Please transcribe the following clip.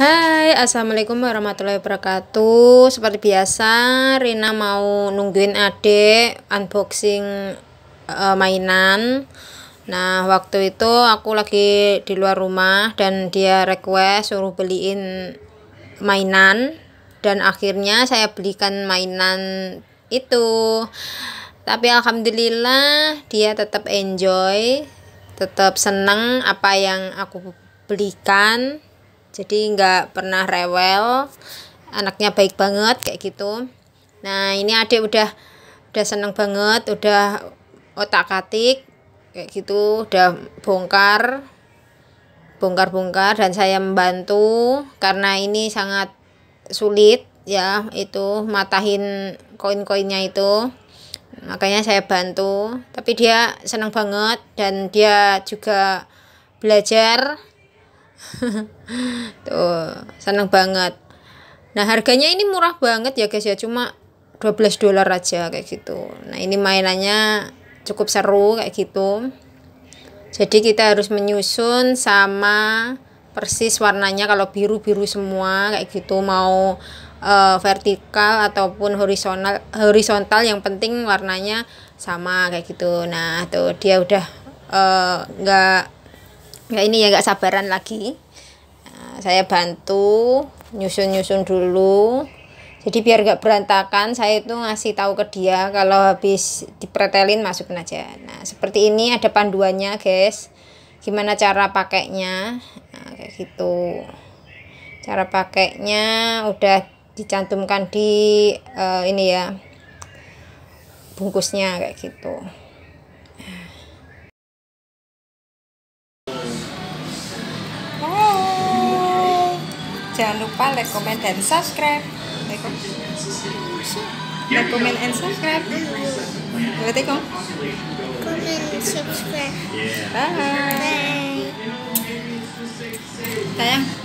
Hai, Assalamualaikum warahmatullahi wabarakatuh Seperti biasa, Rina mau nungguin adik unboxing uh, mainan Nah, waktu itu aku lagi di luar rumah dan dia request suruh beliin mainan Dan akhirnya saya belikan mainan itu Tapi Alhamdulillah dia tetap enjoy Tetap seneng apa yang aku belikan jadi nggak pernah rewel anaknya baik banget kayak gitu nah ini adik udah udah seneng banget udah otak atik kayak gitu udah bongkar bongkar-bongkar dan saya membantu karena ini sangat sulit ya itu matahin koin-koinnya itu makanya saya bantu tapi dia seneng banget dan dia juga belajar tuh seneng banget nah harganya ini murah banget ya guys ya cuma 12 dolar aja kayak gitu nah ini mainannya cukup seru kayak gitu jadi kita harus menyusun sama persis warnanya kalau biru-biru semua kayak gitu mau uh, vertikal ataupun horizontal horizontal yang penting warnanya sama kayak gitu nah tuh dia udah eh, nggak uh, ya ini ya nggak sabaran lagi nah, saya bantu nyusun-nyusun dulu jadi biar nggak berantakan saya itu ngasih tahu ke dia kalau habis dipretelin masukin aja nah seperti ini ada panduannya guys gimana cara pakainya nah, kayak gitu cara pakainya udah dicantumkan di uh, ini ya bungkusnya kayak gitu jangan lupa like, comment, dan subscribe. Like, comment, and subscribe. Berarti kong? Comment, subscribe. Bye. Bye. Sayang.